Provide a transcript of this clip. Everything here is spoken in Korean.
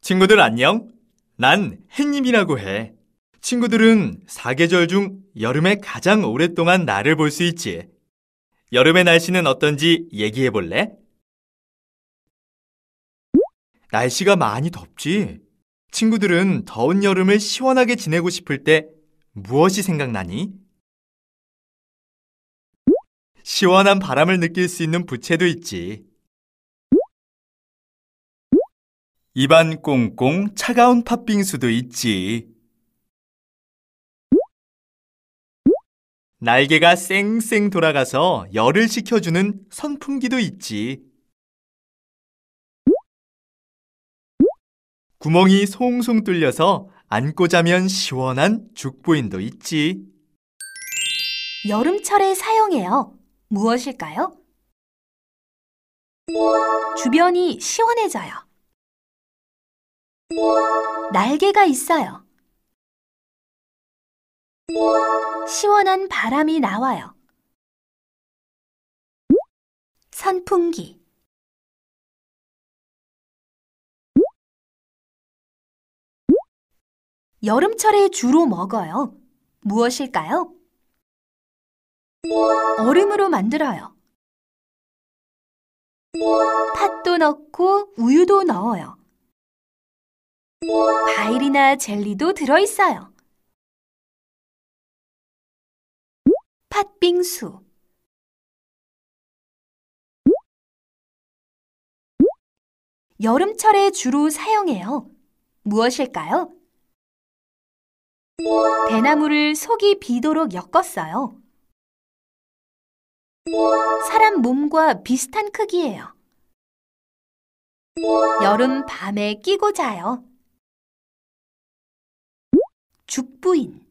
친구들 안녕? 난 햇님이라고 해. 친구들은 사계절 중 여름에 가장 오랫동안 나를 볼 수 있지. 여름의 날씨는 어떤지 얘기해 볼래? 날씨가 많이 덥지. 친구들은 더운 여름을 시원하게 지내고 싶을 때 무엇이 생각나니? 시원한 바람을 느낄 수 있는 부채도 있지. 입안 꽁꽁 차가운 팥빙수도 있지. 날개가 쌩쌩 돌아가서 열을 식혀주는 선풍기도 있지. 구멍이 송송 뚫려서 안고 자면 시원한 죽부인도 있지. 여름철에 사용해요. 무엇일까요? 주변이 시원해져요. 날개가 있어요. 시원한 바람이 나와요. 선풍기 여름철에 주로 먹어요. 무엇일까요? 얼음으로 만들어요. 팥도 넣고 우유도 넣어요. 과일이나 젤리도 들어있어요. 팥빙수 여름철에 주로 사용해요. 무엇일까요? 대나무를 속이 비도록 엮었어요. 사람 몸과 비슷한 크기예요. 여름 밤에 끼고 자요. 죽부인